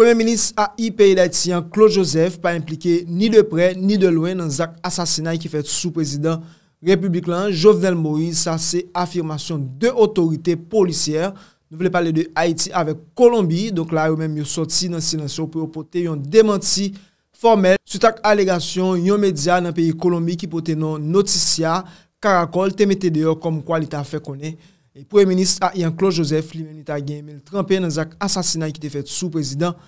Premye minis a yi peyi d'Haiti yon Claude Joseph pa implike ni de pre ni de loin nan zak asasina yi ki fet sou prezident republik lan. Jovenel Morin sa se afirmasyon de otorite polisiyer. Nou ple pale de Haiti avek Kolombi. Donk la yon menm yon soti nan sinasyon pou yon pote yon dementi formel. Soutak alegasyon yon media nan peyi Kolombi ki pote yon notisyar karakol temete deyo kom kwa li ta fe konen. Pou e menis a yon Claude Joseph, li meni ta gen, meni trempen nan zak asasina ki te fet sou prezident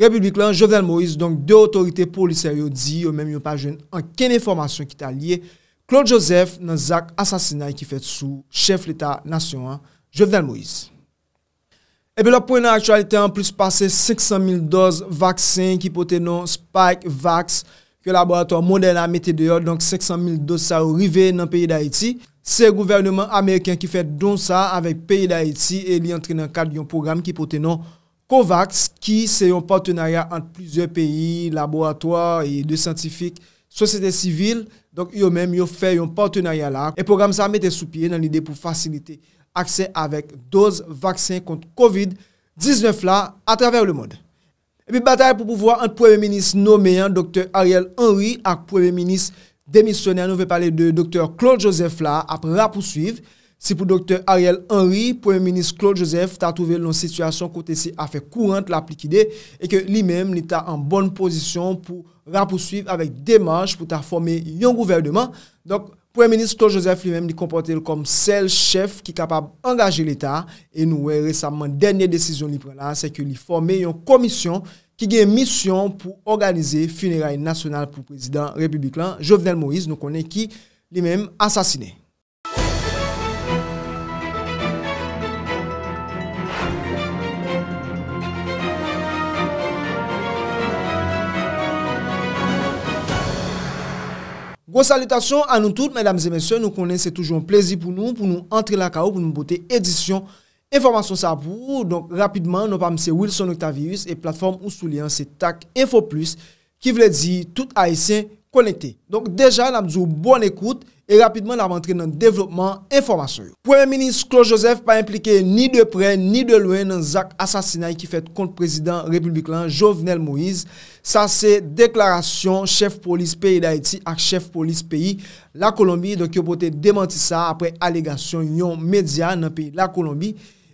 republik lan Jovenel Moïse, donk de otorite poliseryo di yo meni yo pajen an ken informasyon ki ta liye. Claude Joseph nan zak asasina ki fet sou chef leta nasyon an Jovenel Moïse. Ebe la pou yon aktualite an plus pase 600.000 doz vaksen ki pote non Spike Vax, ki yo laborator modern a meti deyo, donk 600.000 doz sa ou rive nan peyi da Haiti. Se gouvernement Ameriken ki fè don sa avèk peyi d'Haïti e li antrenan kade yon program ki pote nan COVAX ki se yon partenarya ant plyseur peyi, laboratoi, e de santifik, sosete sivil. Donk yo menm yo fè yon partenarya la. E program sa mette sou piye nan lide pou fasilite akse avèk doz vaksen kont COVID-19 la atraver le mod. E pi batare pou pouvoa ant pwemè menis nomèyan Dr. Ariel Henry ak pwemè menis Demis sonè an nou ve pale de Dr. Claude Joseph la ap rapousuiv. Si pou Dr. Ariel Henry, Pouen Ministre Claude Joseph ta touve loun situasyon kote si afe kouwant la plikide e ke li menm li ta an bonn posisyon pou rapousuiv avek demanj pou ta fome yon gouverdman. Dok Pouen Ministre Claude Joseph li menm di kompote lou kom sel chef ki kapab angaje l'Etat e nou we resamman denye desisyon li prela se ke li fome yon komisyon ki gen misyon pou organize funeray nasyonal pou prezident republik lan Jovenel Moïse, nou konen ki li menm asasine. Gwos salutation an nou tout, nou konen se toujoun plezi pou nou, pou nou entre la kao, pou nou bote edisyon, Informasyon sa apou, donk rapidman, nopam se Wilson Octavius e platform ou soulyan se Tak Info Plus ki vle di tout ayesen konekte. Donk deja nanm zou bon ekoute e rapidman nanm antre nan devlopman informasyon yo. Premier ministre Claude Joseph pa implike ni de pre, ni de lwen nan zak asasina y ki fet kont prezident republikan Jovenel Moïse. Sa se deklarasyon chef polis peyi da Haiti ak chef polis peyi la Kolombi, donk yo pote demanti sa apre aligasyon yon media nan peyi la Kolombi.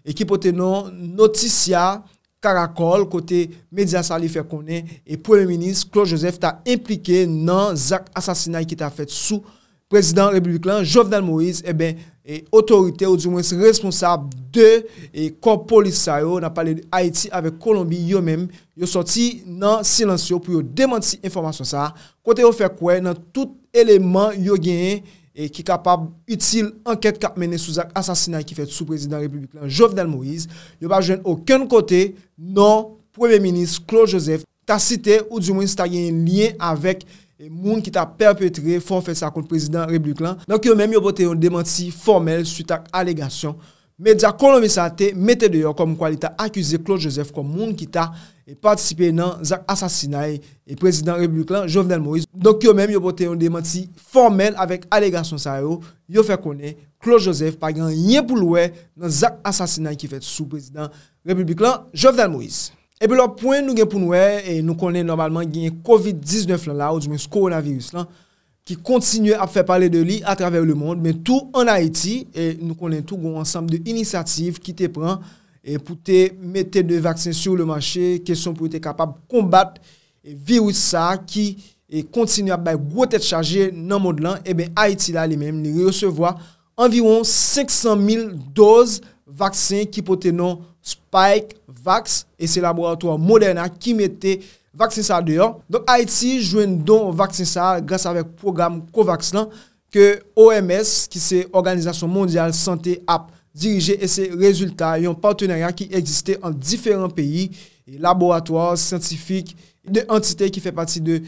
E ki pote nou notisia karakol kote mediasa li fè konen. E pou le minis, Claude Joseph ta implike nan zak asasinay ki ta fèt sou prezident republik lan. Jovdan Moïse, e ben, e otorite ou di mwen se responsab de e kor polis sa yo. Na pale de Haiti ave Kolombi yo men. Yo soti nan silansyo pou yo demanti informasyon sa. Kote yo fè kwen nan tout eleman yo genye. e ki kapab util anket kap mene sou zak asasina ki fet sou prezident Republikan Jovdal Moïse, yo ba jwen oken kote nan Premier Ministre Claude Joseph ta site ou di moun se ta yon liye avèk moun ki ta perpetre fon fet sa kont prezident Republikan. Nan ki yo mèm yo bote yon dementi formel suite ak alegasyon, mèd ya kolon visate mèd te deyo kom kwa li ta akuse Claude Joseph kom moun ki ta evite. e patisipe nan Zak Asasinaj e prezident republik lan Jovdan Moïse. Donk yo menm yo pote yon demanti formel avèk alegan son sayo, yo fè konen Kloj Josef pa gen yon pou louè nan Zak Asasinaj ki fè sou prezident republik lan Jovdan Moïse. Ebe lò pouen nou gen pou nouè, e nou konen normalman gen COVID-19 lan la ou jmen s'coronavirus lan, ki kontinye ap fè pale de li atraver le mond, men tou an Haiti, e nou konen tou goun ansam de inisiativ ki te pran, E pou te mette de vaksin sou le machè ke son pou te kapab kombat virus sa ki e kontinu ap bay wote te chaje nan mod lan, ebe Haiti la li menm li resevoa anviron 500.000 doz vaksin ki pou te nan Spike Vax e se laboratoir Moderna ki mette vaksin sa deyon Donk Haiti jwen don vaksin sa grase avek program Covax lan ke OMS ki se Organizasyon Mondial Santé App dirije ese rezultat yon parteneryan ki egziste an diferan peyi, laboratoar, santifik, de entite ki fe pati de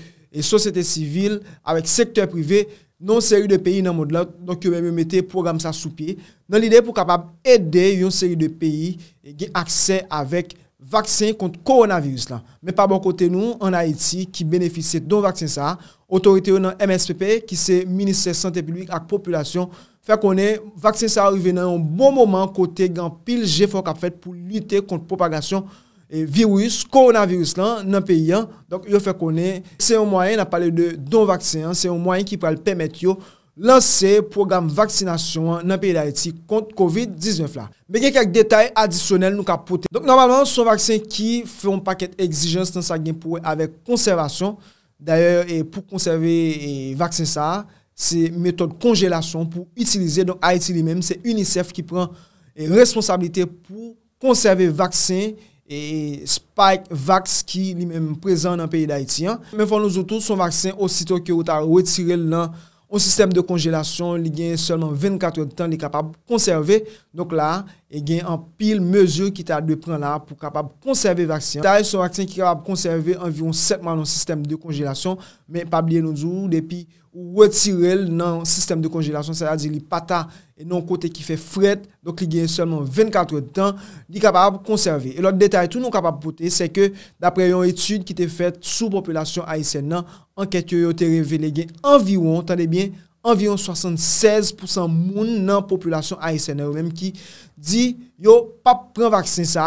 sosyete sivil, avek sektor prive, non seri de peyi nan mod la, donk yo mwemete program sa sou pi, nan lide pou kapab ede yon seri de peyi, ge akse avek vaksen kont koronavirus la. Men pa bon kote nou, an Haiti, ki benefise don vaksen sa, otorite ou nan MSPP, ki se Ministre Santé Publique ak Populasyon, Fè konè, vaksin sa revè nan yon bon moman kote gan pil jè fòk ap fèt pou lüte kont propagation e, virus, koronavirus lan nan peyi an. Donk yo fè konè, se yon mwayen, nan pale de don vaksin, se yon mwayen ki pral pèmèt yo lansè program vaksinasyon nan peyi la eti kont COVID-19 la. Mbe gen kèk detay adisyonel nou ka pote. Donk normalman, son vaksin ki fè yon paket egzijans nan sa gen pou avek konservasyon, d'ayèr e, pou konserve e, vaksin sa a. Se metode kongelasyon pou itilize, donk Haiti li menm, se UNICEF ki pran eh, responsabilite pou konserve vaksin e spike vaks ki li menm prezan nan peyi d'Haiti. Men fon nou zoutou, son vaksin osito ki wot a wetire lan o sistem de kongelasyon, li genye selman 24 otan li kapab konserve. Donk la, e gen an pil mezo ki ta de pren la pou kapab konserve vaksin. Ta e son vaksin ki kapab konserve anvyon 7 man an sistem de kongelasyon, men pa blye nou dzo ou depi ou wetirel nan sistem de kongelasyon, sa ya diri pata e nan kote ki fe fred, dok li gen seman 24 tan, li kapab konserve. E lot detay tou nou kapab pote se ke dapre yon etude ki te fet sou populasyon a isen nan, anket yo yo te revele gen anvyon, tan debyen, anviron 76% moun nan populasyon ASNR ou menm ki di yo pa pren vaksin sa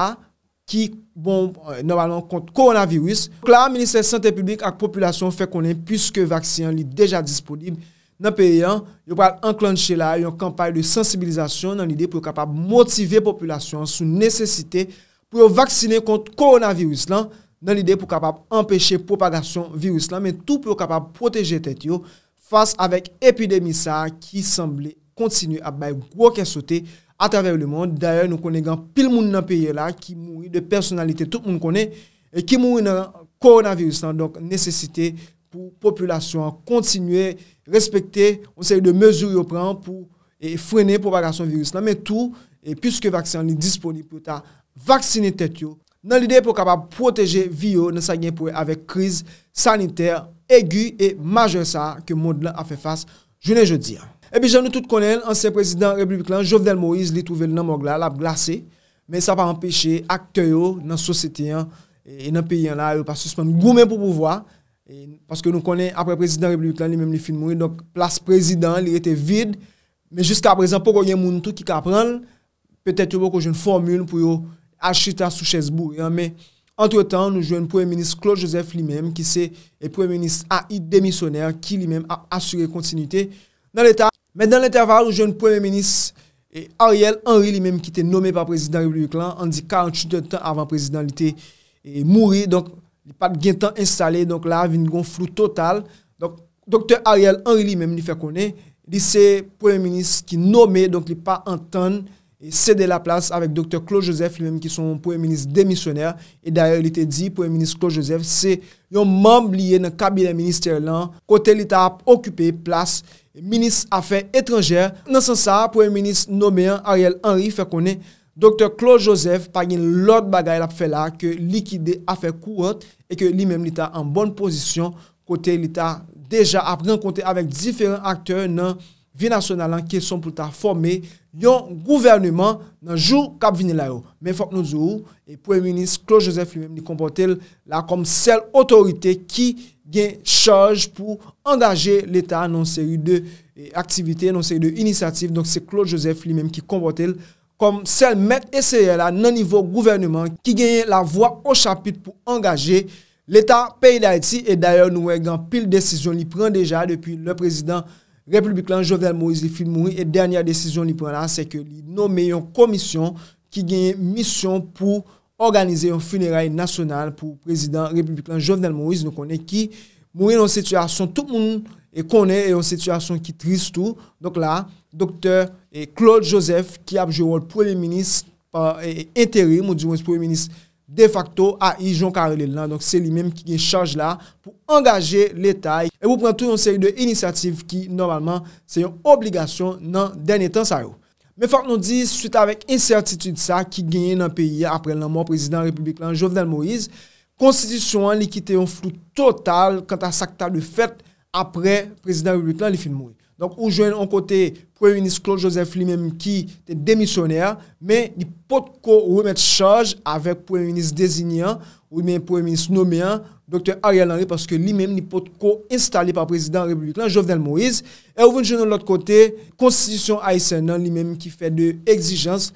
ki bon euh, normalman kont koronavirus. Kla, Ministre Sante Publik ak populasyon fe konen pyske vaksin li deja disponib nan peryen, yo pal anklan chela yon kampay de sensibilizasyon nan lide pou yo kapab motive populasyon sou nesesite pou yo vaksine kont koronavirus lan nan lide pou kapab empeshe propagasyon virus lan men tout pou yo kapab proteje tete yo. Fas avèk epidemisa ki semblè kontinu ap bè gwo kè sote atavèl le moun. Dè yè nou konè gan pil moun nan peye la ki mou yè de personalite tout moun konè ki mou yè nan koronavirus nan. Donk, nèsesite pou populasyon kontinuè, respektè, on sè yè de mèjou yò pran pou frene propagasyon virus nan. Mè tou, piske vaksyan li disponi pou ta vaksine tèt yò, nan lide pou kapap proteje vyo nan sa gen pou e avek kriz saniter egu e maje sa ke mod la a fe fas jounen je diyan. E pi jan nou tout konen, anse prezident republikan, Jovdel Moïse li touvel nan mogla, la glase, men sa pa empèche akte yo nan sose teyan e nan peyan la yo pa sospen goumen pou pouvoa, e paske nou konen apre prezident republikan, li menm li finmou, donc plas prezident li ete vid, men jiska prezant pou ko yon moun tou ki kapran, petète yo pou ko joun formule pou yo... a Chita sou Chesbourg, an me entretan nou jwenn pouen menis Claude Joseph li menm, ki se pouen menis a idemisyoner, ki li menm a asure kontinuité nan l'Etat. Men nan l'interval nou jwenn pouen menis Ariel Henry li menm, ki te nomme pa prezident Republikan, an di 42 tan avan prezident li te mouri, donk li pa gintan installe, donk la vin gon flou total. Donk Dr. Ariel Henry li menm li fe konen, li se pouen menis ki nomme, donk li pa antan, sede la plas avek Dr. Claude Joseph, li menm ki son pouen minis demisyoner, e daye li te di pouen minis Claude Joseph, se yon memb liye nan kabile minister lan, kote li ta ap okupi plas, minis afe etranjer, nan san sa pouen minis nomeyan Ariel Henry, fe konen Dr. Claude Joseph, pagin lor bagay la fe la, ke likide afe kouot, e ke li menm li ta an bon posisyon, kote li ta deja ap renkonte avek diferent akteur nan vi nasyonalan ki son pou ta formi, Yon gouvernement nanjou kab vini la yo. Men fok nou zou, e pou e minis, Klo Josef li men ni kompote la kom sel otorite ki gen chaj pou angaje l'Etat nan seri de aktivite, nan seri de inisiatif. Donk se Klo Josef li men ki kompote la kom sel men eseye la nan nivou gouvernement ki genye la voa o chapit pou angaje l'Etat peyi da eti. E daye nou e eh, gan pil desisyon li pren deja depi le prezident Gouvernement. Republikan Jovenel Moïse li fin mouni e dernya desisyon li prena se ke li nomeyon komisyon ki genye misyon pou organizye yon funeray nasyonal pou prezident Republikan Jovenel Moïse nou konen ki mouni yon sityasyon tout moun e konen yon sityasyon ki tristou donk la, doktor eh, Claude Joseph ki apjewol prele-ministre e enteri eh, moun diwons prele-ministre de facto a yi jon karele lan, donk se li menm ki gen chanj la pou angaje l'Etaj, e pou prantou yon seri de inisiativ ki normalman se yon obligasyon nan dene etan sa yo. Me fap non di, suite avek insertitude sa ki genyen nan peyi apre nan moun prezident republik lan Jovenel Moïse, konstitusyon an li kite yon flou total kanta sakta de fèt apre prezident republik lan li fin moun. Donk ou jwen an kote pre-ministre Claude Joseph li menm ki te demisyoner, men li pot ko remet chaj avek pre-ministre desinyan, ou menm pre-ministre nomyan, Dr. Ariel Henry, paske li menm li pot ko installe pa prezident Republikan Jovenel Moïse. E ou ven jwen an l'ot kote, Konstitusyon A.S.N. nan li menm ki fe de exijans,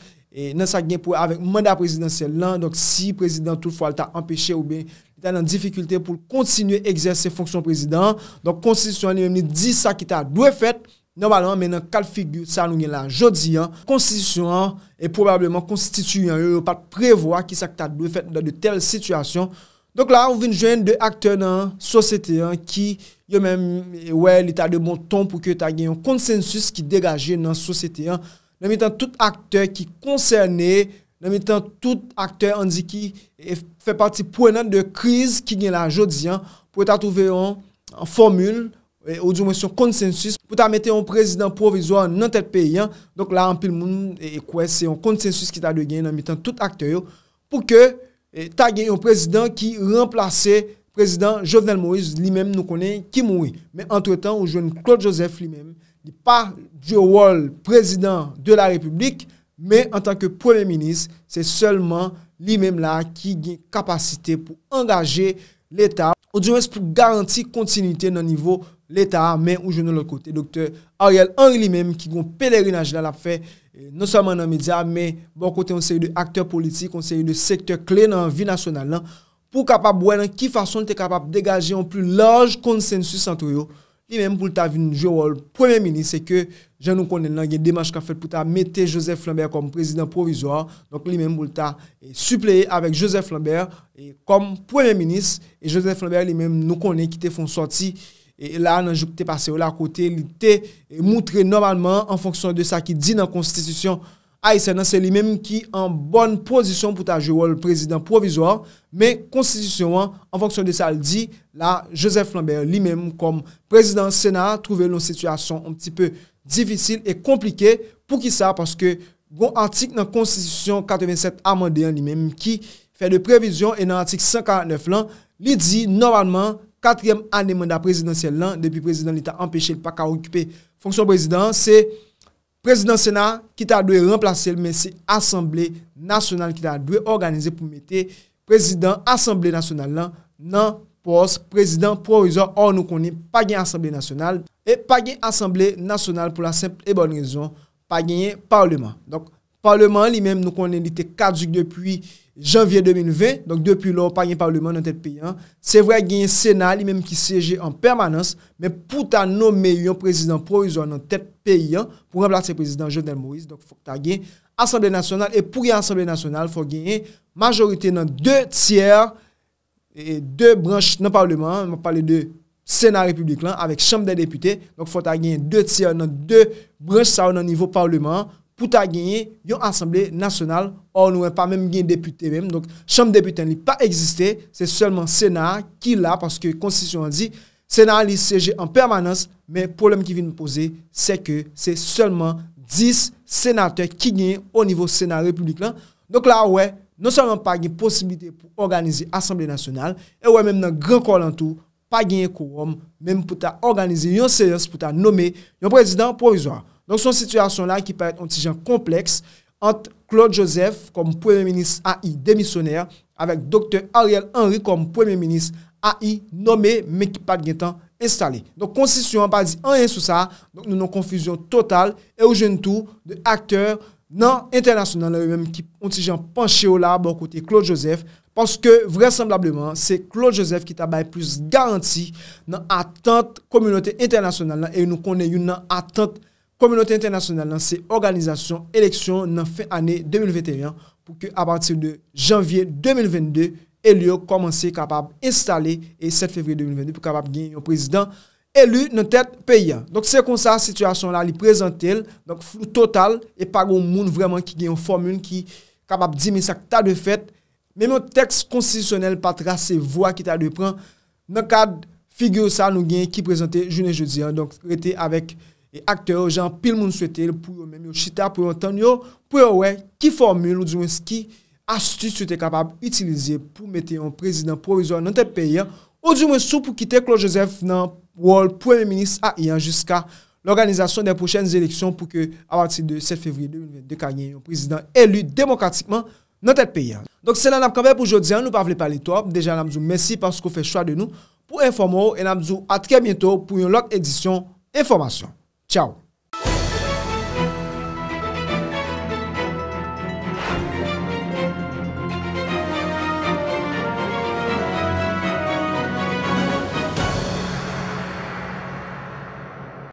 nan sa gen pou avek mandat prezidentsel nan, donk si prezident toutfwa al ta empèche ou ben... tan nan difikulte pou kontinu e egzese fonksyon prezident. Donk konstitusyon ane meni di sa ki ta dwe fet, normalan meni kal figu sa anou nye la jodi an. Konstitusyon ane, e probableman konstitusyon ane, yo pat prevoa ki sa ki ta dwe fet dan de tel situasyon. Donk la, ou vin jwen de akte nan sosete ane, ki yo meni, we, li ta de bon ton pou ki yo ta gen yon konsensus ki degaje nan sosete ane. Meni tan tout akte ki konserne... nan mitan tout akte an di ki fè pati pou enan de kriz ki gen la jodi an pou ta touve an formule ou di mwesyon konsensus pou ta mette an prezident provizor nan tel peyi an donk la an pil moun e kwe se an konsensus ki ta de gen nan mitan tout akte yo pou ke eh, ta gen yon prezident ki remplace prezident Jovenel Moïse li men nou konen ki moui. Men entretan ou joun Claude Joseph li men, di pa Joe Wall prezident de la republik Men, an tanke premier-ministre, se selle men li men la ki gen kapasite pou angaje l'Etat. Ou di wè se pou garanti kontinuité nan nivou l'Etat, men ou je nou lè kote. Dr. Ariel Henry li men ki goun pelerinaj la euh, non bon la fè, non selle men nan media, men bon kote an se yon de akteur politik, an se yon de sektèr kle nan anvi nasyonal nan, pou kapap wè nan ki fason te kapap degaje an plus large konsensus an tou yo. Li menm pou lta vin jou wòl pwemè minis se ke jen nou konen nan gen demanj ka fèt pou ta mette Joseph Flambert kom prezident provizor. Donk li menm pou lta eh, supleye avèk Joseph Flambert kom eh, pwemè minis. Et Joseph Flambert li menm nou konen ki te fon soti. Et eh, la nan jok te pase ou la kote, li te moutre normalman an fonksyon de sa ki di nan konstitusyon. ay se nan se li menm ki an bon posisyon pou ta jowol prezident provizor, men konstitusyon an fonksyon de sa li di la Joseph Lambert li menm kom prezident senat, trouve lon situasyon an pti pe difisil e komplike pou ki sa, paske gon antik nan konstitusyon 87 amandean li menm ki fe de previzyon e nan antik 549 lan li di normalman 4e ane manda prezidentsel lan depi prezident lita empeshe l pa ka okupe fonksyon prezident se... Prezident Senat ki ta dwe remplase l men se Assemblée Nationale ki ta dwe organize pou mete prezident Assemblée Nationale lan nan pos prezident provizor or nou konen pa gen Assemblée Nationale. E pa gen Assemblée Nationale pou la semple e bon rezon pa genye Parlement. Donk Parlement li menm nou konen li te kadjik depuy. janvye 2020, donk depi lo pa gen parlouman nan tet peyan, se vwa genyen senal, imenm ki seje en permanans, men pou ta nou meyon prezident proizouan nan tet peyan, pou remplase prezident Jeudel Moïse, donk fwa ta genyen Assemble Nationale, e pou genyen Assemble Nationale, fwa genyen majorite nan de tièr, e de branche nan parlouman, mwen pale de senal republik lan, avek chanm de depute, donk fwa ta genyen de tièr nan de branche sa ou nan nivou parlouman, fwa, pou ta genye yon asemble nasyonal, or nou wè pa mèm gen deputè mèm. Donk chanm deputè li pa egzistè, se solman senar ki la, paske konstisyon an di, senar li seje en permanans, mèm pou lèm ki vi nou pose, se ke se solman 10 senatè ki genye o nivou senar republik lan. Donk la wè, non solman pa gen posibilite pou organize asemble nasyonal, e wè mèm nan gran kol an tou, pa genye kou wèm, mèm pou ta organize yon sejans pou ta nome yon prezident provizor. Son situasyon la ki pa ete ontijan kompleks antre Claude Joseph kom pweme menis AI demisoner avek Dr. Ariel Henry kom pweme menis AI nome men ki pa gen tan instale. Don konsisyon pa di an yon sou sa nou nou konfuzyon total e ou jen tou de akter nan internasyon nan ou men ki ontijan panche ou la bon kote Claude Joseph paske vresemblableman se Claude Joseph ki tabay plus garanti nan atant komunote internasyon nan e nou konen yon nan atant Komunote internasyonal nan se organizasyon eleksyon nan fin ane 2021 pou ke apatir de janvye 2022, elu yo komansi kapab installe e 7 fevri 2022 pou kapab gen yon prezident elu nan tet peyan. Se kon sa sitwasyon la li prezante el ou total, e pa goun moun vreman ki gen yon formoun ki kapab di men sak ta de fet, men moun tekst konstisyonel patra se vwa ki ta de pran nan kad figyo sa nou gen ki prezante jounen jodi an, donk rete avek E akteur, jan pil moun souete, pou yon mèm yon chita, pou yon tanyo, pou yon wè ki formule, ou di mwen s'ki astus sou te kapab utilize pou mette yon prezident provizor nan tèl peyyan ou di mwen sou pou kite Klojosef nan wòl premier-ministre a yon jiska l'organizasyon dèl pochènes eleksyon pou ke a vati de 7 fevri de kanyen yon prezident elu demokratikman nan tèl peyyan. Donk se lan apkabè pou jodi, an nou pavle pali top. Dejan, namzou, mèsi porskou fè chwa de nou pou informo ou, en namzou, a tre Tchau.